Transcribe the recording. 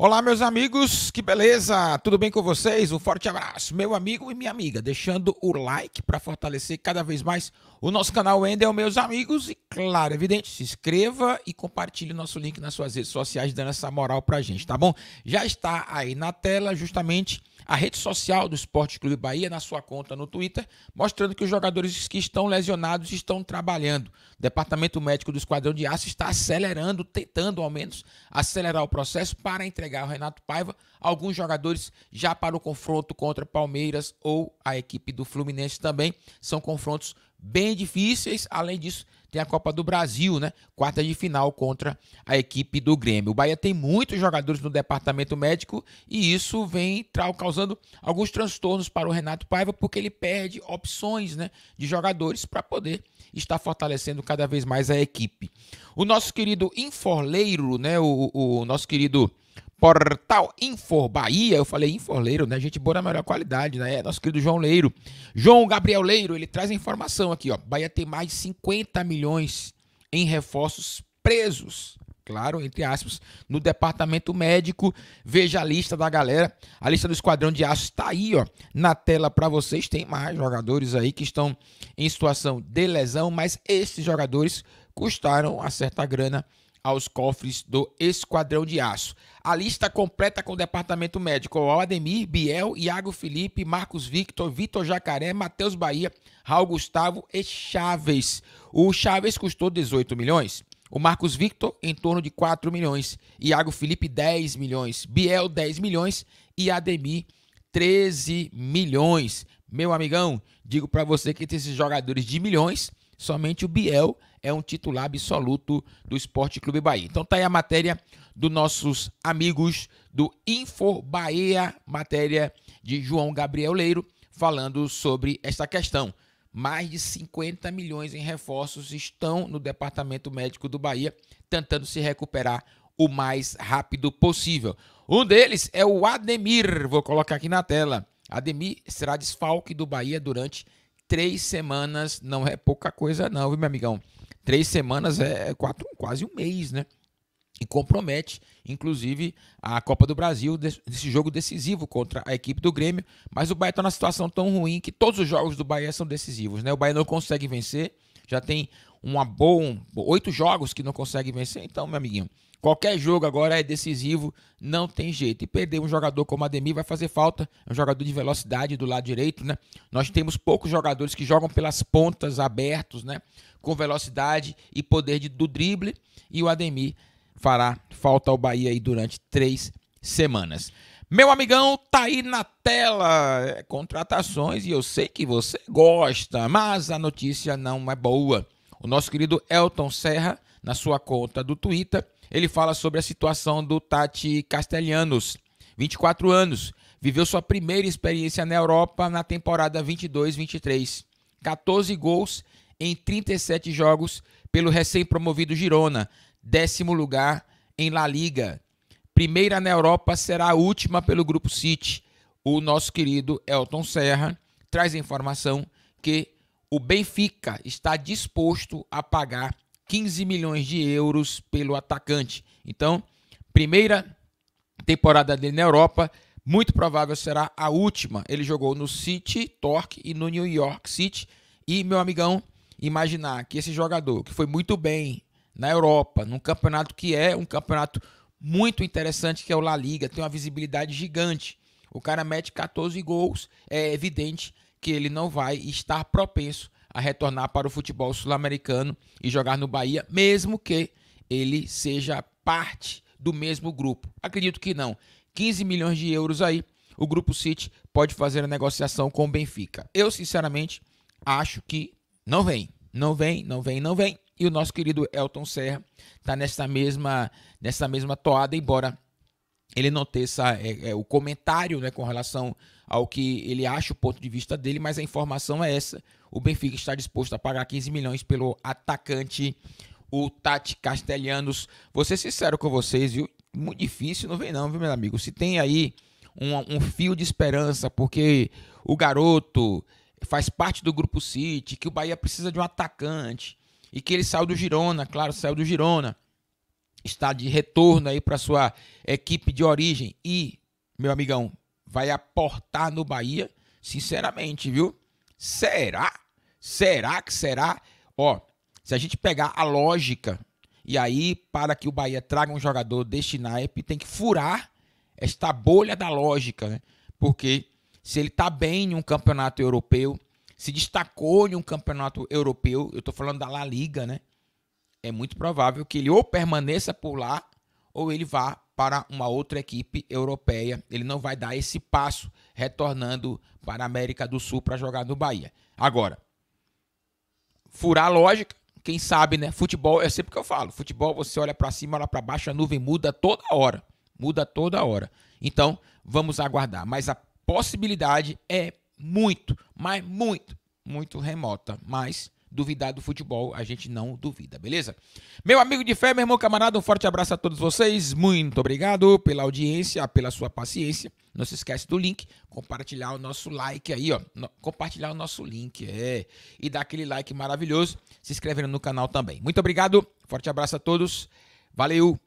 Olá, meus amigos, que beleza! Tudo bem com vocês? Um forte abraço, meu amigo e minha amiga. Deixando o like para fortalecer cada vez mais o nosso canal Endel, meus amigos. E, claro, evidente, se inscreva e compartilhe o nosso link nas suas redes sociais, dando essa moral para a gente, tá bom? Já está aí na tela, justamente a rede social do Esporte Clube Bahia na sua conta no Twitter, mostrando que os jogadores que estão lesionados estão trabalhando. O departamento médico do Esquadrão de Aço está acelerando, tentando ao menos acelerar o processo para entregar ao Renato Paiva alguns jogadores já para o confronto contra Palmeiras ou a equipe do Fluminense também. São confrontos bem difíceis. Além disso, tem a Copa do Brasil, né? Quarta de final contra a equipe do Grêmio. O Bahia tem muitos jogadores no departamento médico e isso vem causando alguns transtornos para o Renato Paiva, porque ele perde opções né, de jogadores para poder estar fortalecendo cada vez mais a equipe. O nosso querido Inforleiro, né? O, o, o nosso querido Portal Infor Bahia, eu falei Inforleiro, né? Gente boa na melhor qualidade, né? É nosso querido João Leiro. João Gabriel Leiro, ele traz a informação aqui, ó. Bahia tem mais de 50 milhões em reforços presos, claro, entre aspas, no departamento médico. Veja a lista da galera. A lista do Esquadrão de Aço está aí, ó, na tela para vocês. Tem mais jogadores aí que estão em situação de lesão, mas esses jogadores custaram a certa grana aos cofres do Esquadrão de Aço. A lista completa com o departamento médico: o Ademir, Biel, Iago Felipe, Marcos Victor, Vitor Jacaré, Matheus Bahia, Raul Gustavo e Chaves. O Chaves custou 18 milhões. O Marcos Victor, em torno de 4 milhões. Iago Felipe, 10 milhões. Biel, 10 milhões. E Ademir, 13 milhões. Meu amigão, digo para você que tem esses jogadores de milhões Somente o Biel é um titular absoluto do Esporte Clube Bahia. Então tá aí a matéria dos nossos amigos do Info Bahia, matéria de João Gabriel Leiro, falando sobre esta questão. Mais de 50 milhões em reforços estão no Departamento Médico do Bahia, tentando se recuperar o mais rápido possível. Um deles é o Ademir, vou colocar aqui na tela. Ademir será desfalque do Bahia durante Três semanas não é pouca coisa, não, viu, meu amigão? Três semanas é quatro, quase um mês, né? E compromete, inclusive, a Copa do Brasil nesse jogo decisivo contra a equipe do Grêmio. Mas o Bahia está numa situação tão ruim que todos os jogos do Bahia são decisivos, né? O Bahia não consegue vencer, já tem uma boa, oito jogos que não consegue vencer. Então, meu amiguinho, Qualquer jogo agora é decisivo, não tem jeito. E perder um jogador como Ademir vai fazer falta. É um jogador de velocidade do lado direito, né? Nós temos poucos jogadores que jogam pelas pontas abertos, né? Com velocidade e poder de, do drible. E o Ademir fará falta ao Bahia aí durante três semanas. Meu amigão, tá aí na tela é, contratações e eu sei que você gosta, mas a notícia não é boa. O nosso querido Elton Serra na sua conta do Twitter, ele fala sobre a situação do Tati Castellanos, 24 anos, viveu sua primeira experiência na Europa na temporada 22-23. 14 gols em 37 jogos pelo recém-promovido Girona, décimo lugar em La Liga. Primeira na Europa será a última pelo Grupo City. O nosso querido Elton Serra traz a informação que o Benfica está disposto a pagar 15 milhões de euros pelo atacante. Então, primeira temporada dele na Europa, muito provável será a última. Ele jogou no City, Torque e no New York City. E, meu amigão, imaginar que esse jogador, que foi muito bem na Europa, num campeonato que é um campeonato muito interessante, que é o La Liga, tem uma visibilidade gigante. O cara mete 14 gols, é evidente que ele não vai estar propenso a retornar para o futebol sul-americano e jogar no Bahia, mesmo que ele seja parte do mesmo grupo. Acredito que não. 15 milhões de euros aí, o Grupo City pode fazer a negociação com o Benfica. Eu, sinceramente, acho que não vem. Não vem, não vem, não vem. E o nosso querido Elton Serra está nessa mesma, nessa mesma toada, embora ele não ter essa, é, é, o comentário né, com relação ao que ele acha, o ponto de vista dele, mas a informação é essa. O Benfica está disposto a pagar 15 milhões pelo atacante, o Tati Castelhanos. Vou ser sincero com vocês, viu? Muito difícil, não vem não, viu, meu amigo? Se tem aí um, um fio de esperança, porque o garoto faz parte do grupo City, que o Bahia precisa de um atacante, e que ele saiu do Girona, claro, saiu do Girona está de retorno aí para sua equipe de origem e, meu amigão, vai aportar no Bahia, sinceramente, viu? Será? Será que será? Ó, se a gente pegar a lógica, e aí para que o Bahia traga um jogador deste naipe, tem que furar esta bolha da lógica, né? Porque se ele tá bem em um campeonato europeu, se destacou em um campeonato europeu, eu tô falando da La Liga, né? é muito provável que ele ou permaneça por lá ou ele vá para uma outra equipe europeia. Ele não vai dar esse passo retornando para a América do Sul para jogar no Bahia. Agora, furar a lógica, quem sabe, né? Futebol, é sempre que eu falo, futebol você olha para cima, olha para baixo, a nuvem muda toda hora. Muda toda hora. Então, vamos aguardar. Mas a possibilidade é muito, mas muito, muito remota. Mas duvidar do futebol, a gente não duvida, beleza? Meu amigo de fé, meu irmão camarada, um forte abraço a todos vocês. Muito obrigado pela audiência, pela sua paciência. Não se esquece do link, compartilhar o nosso like aí, ó. Compartilhar o nosso link, é. E dar aquele like maravilhoso, se inscrevendo no canal também. Muito obrigado, forte abraço a todos. Valeu!